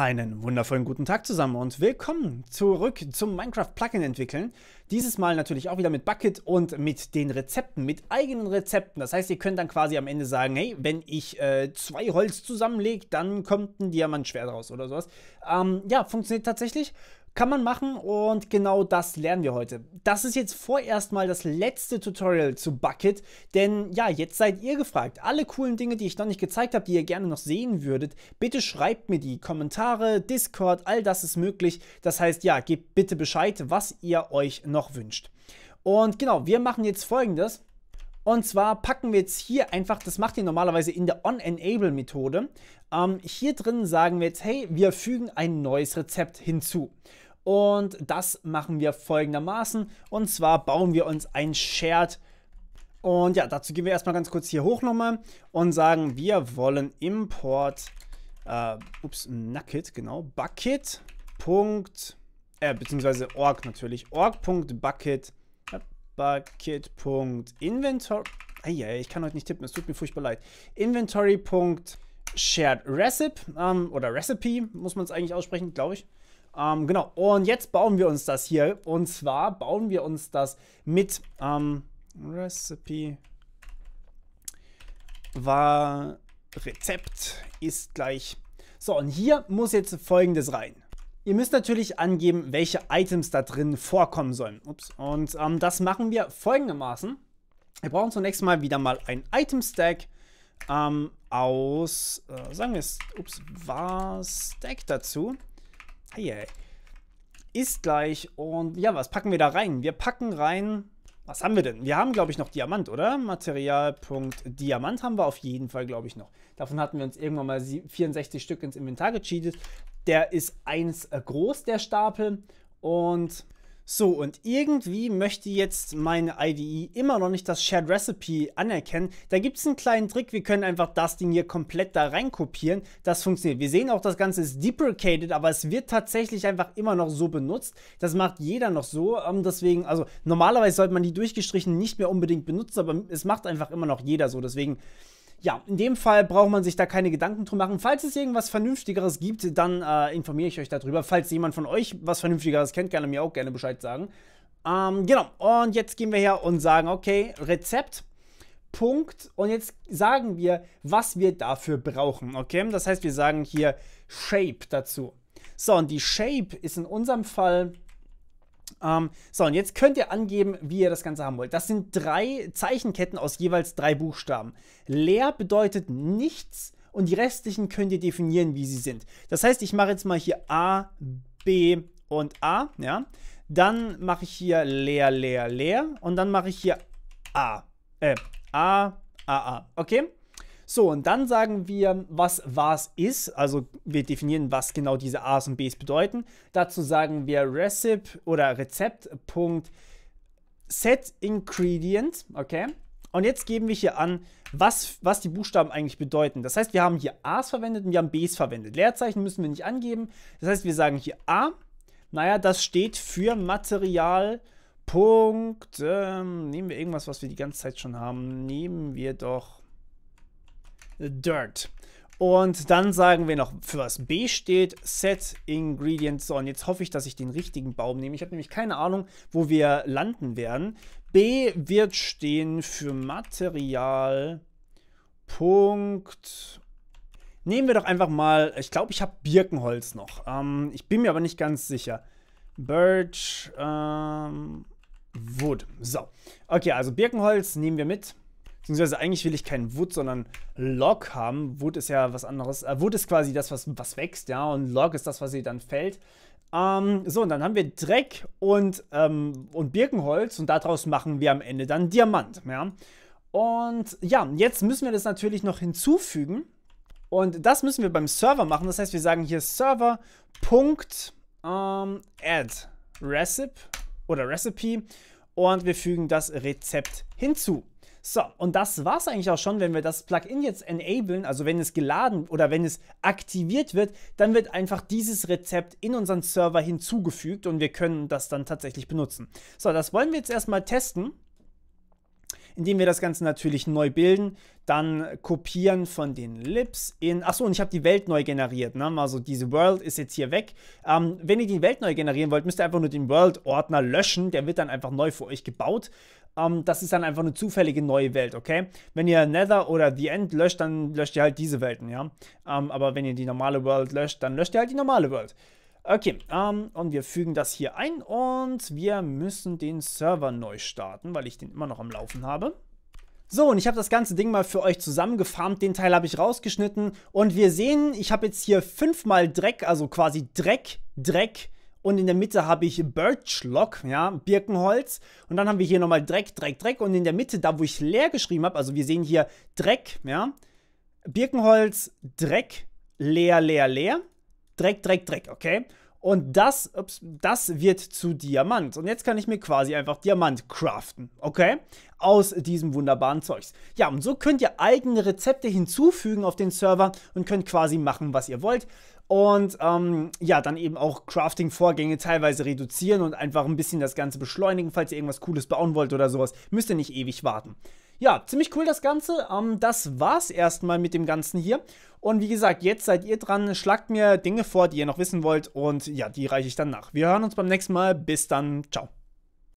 Einen wundervollen guten Tag zusammen und willkommen zurück zum Minecraft Plugin entwickeln. Dieses Mal natürlich auch wieder mit Bucket und mit den Rezepten, mit eigenen Rezepten. Das heißt, ihr könnt dann quasi am Ende sagen, hey, wenn ich äh, zwei Holz zusammenlege, dann kommt ein Diamantschwert raus oder sowas. Ähm, ja, funktioniert tatsächlich. Kann man machen und genau das lernen wir heute. Das ist jetzt vorerst mal das letzte Tutorial zu Bucket, denn ja, jetzt seid ihr gefragt. Alle coolen Dinge, die ich noch nicht gezeigt habe, die ihr gerne noch sehen würdet, bitte schreibt mir die. Kommentare, Discord, all das ist möglich. Das heißt, ja, gebt bitte Bescheid, was ihr euch noch wünscht. Und genau, wir machen jetzt folgendes. Und zwar packen wir jetzt hier einfach, das macht ihr normalerweise in der On-Enable-Methode, ähm, hier drin sagen wir jetzt, hey, wir fügen ein neues Rezept hinzu. Und das machen wir folgendermaßen. Und zwar bauen wir uns ein Shared. Und ja, dazu gehen wir erstmal ganz kurz hier hoch nochmal und sagen, wir wollen import, äh, ups, Nucket, genau, bucket. Punkt, äh, beziehungsweise org natürlich, org.bucket Bucket.inventory. Ich kann heute nicht tippen, es tut mir furchtbar leid. Inventory.sharedRecipe ähm, oder recipe muss man es eigentlich aussprechen, glaube ich. Ähm, genau, und jetzt bauen wir uns das hier. Und zwar bauen wir uns das mit ähm, Recipe war Rezept ist gleich. So, und hier muss jetzt folgendes rein. Ihr müsst natürlich angeben, welche Items da drin vorkommen sollen. Ups. Und ähm, das machen wir folgendermaßen. Wir brauchen zunächst mal wieder mal ein Item-Stack ähm, aus, äh, sagen wir es, ups, war Stack dazu. Hey, hey. Ist gleich und ja, was packen wir da rein? Wir packen rein was haben wir denn? Wir haben, glaube ich, noch Diamant, oder? Materialpunkt Diamant haben wir auf jeden Fall, glaube ich, noch. Davon hatten wir uns irgendwann mal 64 Stück ins Inventar gecheatet. Der ist eins äh, groß, der Stapel. Und so, und irgendwie möchte jetzt meine IDE immer noch nicht das Shared Recipe anerkennen. Da gibt es einen kleinen Trick, wir können einfach das Ding hier komplett da rein kopieren. Das funktioniert. Wir sehen auch, das Ganze ist deprecated, aber es wird tatsächlich einfach immer noch so benutzt. Das macht jeder noch so. Ähm, deswegen, also normalerweise sollte man die durchgestrichen nicht mehr unbedingt benutzen, aber es macht einfach immer noch jeder so. Deswegen ja, in dem Fall braucht man sich da keine Gedanken drum machen. Falls es irgendwas Vernünftigeres gibt, dann äh, informiere ich euch darüber. Falls jemand von euch was Vernünftigeres kennt, gerne mir auch gerne Bescheid sagen. Ähm, genau, und jetzt gehen wir her und sagen, okay, Rezept, Punkt. Und jetzt sagen wir, was wir dafür brauchen, okay? Das heißt, wir sagen hier Shape dazu. So, und die Shape ist in unserem Fall ähm, so, und jetzt könnt ihr angeben, wie ihr das Ganze haben wollt. Das sind drei Zeichenketten aus jeweils drei Buchstaben. Leer bedeutet nichts und die restlichen könnt ihr definieren, wie sie sind. Das heißt, ich mache jetzt mal hier A, B und A, ja. Dann mache ich hier leer, leer, leer und dann mache ich hier A. Äh, A, A, A. Okay? So, und dann sagen wir, was was ist. Also wir definieren, was genau diese A's und B's bedeuten. Dazu sagen wir Recipe oder Rezept.setIngredient. Okay. Und jetzt geben wir hier an, was, was die Buchstaben eigentlich bedeuten. Das heißt, wir haben hier A's verwendet und wir haben B's verwendet. Leerzeichen müssen wir nicht angeben. Das heißt, wir sagen hier A. Naja, das steht für Material. Punkt. Ähm, nehmen wir irgendwas, was wir die ganze Zeit schon haben. Nehmen wir doch Dirt. Und dann sagen wir noch, für was B steht, Set Ingredients. So, und jetzt hoffe ich, dass ich den richtigen Baum nehme. Ich habe nämlich keine Ahnung, wo wir landen werden. B wird stehen für Material. Punkt. Nehmen wir doch einfach mal, ich glaube, ich habe Birkenholz noch. Ähm, ich bin mir aber nicht ganz sicher. Birch, ähm, Wood. So. Okay, also Birkenholz nehmen wir mit. Beziehungsweise eigentlich will ich keinen Wood, sondern Log haben. Wood ist ja was anderes. Äh, Wood ist quasi das, was, was wächst, ja. Und Log ist das, was sie dann fällt. Ähm, so, und dann haben wir Dreck und, ähm, und Birkenholz. Und daraus machen wir am Ende dann Diamant, ja. Und ja, jetzt müssen wir das natürlich noch hinzufügen. Und das müssen wir beim Server machen. Das heißt, wir sagen hier Server.add ähm, Recipe oder Recipe und wir fügen das Rezept hinzu. So, und das war's eigentlich auch schon, wenn wir das Plugin jetzt enablen, also wenn es geladen oder wenn es aktiviert wird, dann wird einfach dieses Rezept in unseren Server hinzugefügt und wir können das dann tatsächlich benutzen. So, das wollen wir jetzt erstmal testen indem wir das Ganze natürlich neu bilden, dann kopieren von den Lips in, achso, und ich habe die Welt neu generiert, ne? also diese World ist jetzt hier weg. Ähm, wenn ihr die Welt neu generieren wollt, müsst ihr einfach nur den World-Ordner löschen, der wird dann einfach neu für euch gebaut. Ähm, das ist dann einfach eine zufällige neue Welt, okay? Wenn ihr Nether oder The End löscht, dann löscht ihr halt diese Welten, ja? Ähm, aber wenn ihr die normale World löscht, dann löscht ihr halt die normale World. Okay, ähm, und wir fügen das hier ein und wir müssen den Server neu starten, weil ich den immer noch am Laufen habe. So, und ich habe das ganze Ding mal für euch zusammengefarmt. Den Teil habe ich rausgeschnitten. Und wir sehen, ich habe jetzt hier fünfmal Dreck, also quasi Dreck, Dreck. Und in der Mitte habe ich Birchlock, ja, Birkenholz. Und dann haben wir hier nochmal Dreck, Dreck, Dreck. Und in der Mitte, da wo ich leer geschrieben habe, also wir sehen hier Dreck, ja, Birkenholz, Dreck, leer, leer, leer. Dreck, Dreck, Dreck, okay? Und das, ups, das wird zu Diamant. Und jetzt kann ich mir quasi einfach Diamant craften, okay? Aus diesem wunderbaren Zeugs. Ja, und so könnt ihr eigene Rezepte hinzufügen auf den Server und könnt quasi machen, was ihr wollt. Und ähm, ja, dann eben auch Crafting-Vorgänge teilweise reduzieren und einfach ein bisschen das Ganze beschleunigen, falls ihr irgendwas Cooles bauen wollt oder sowas. Müsst ihr nicht ewig warten. Ja, ziemlich cool das Ganze. Ähm, das war's erstmal mit dem Ganzen hier. Und wie gesagt, jetzt seid ihr dran, schlagt mir Dinge vor, die ihr noch wissen wollt und ja, die reiche ich dann nach. Wir hören uns beim nächsten Mal. Bis dann. Ciao.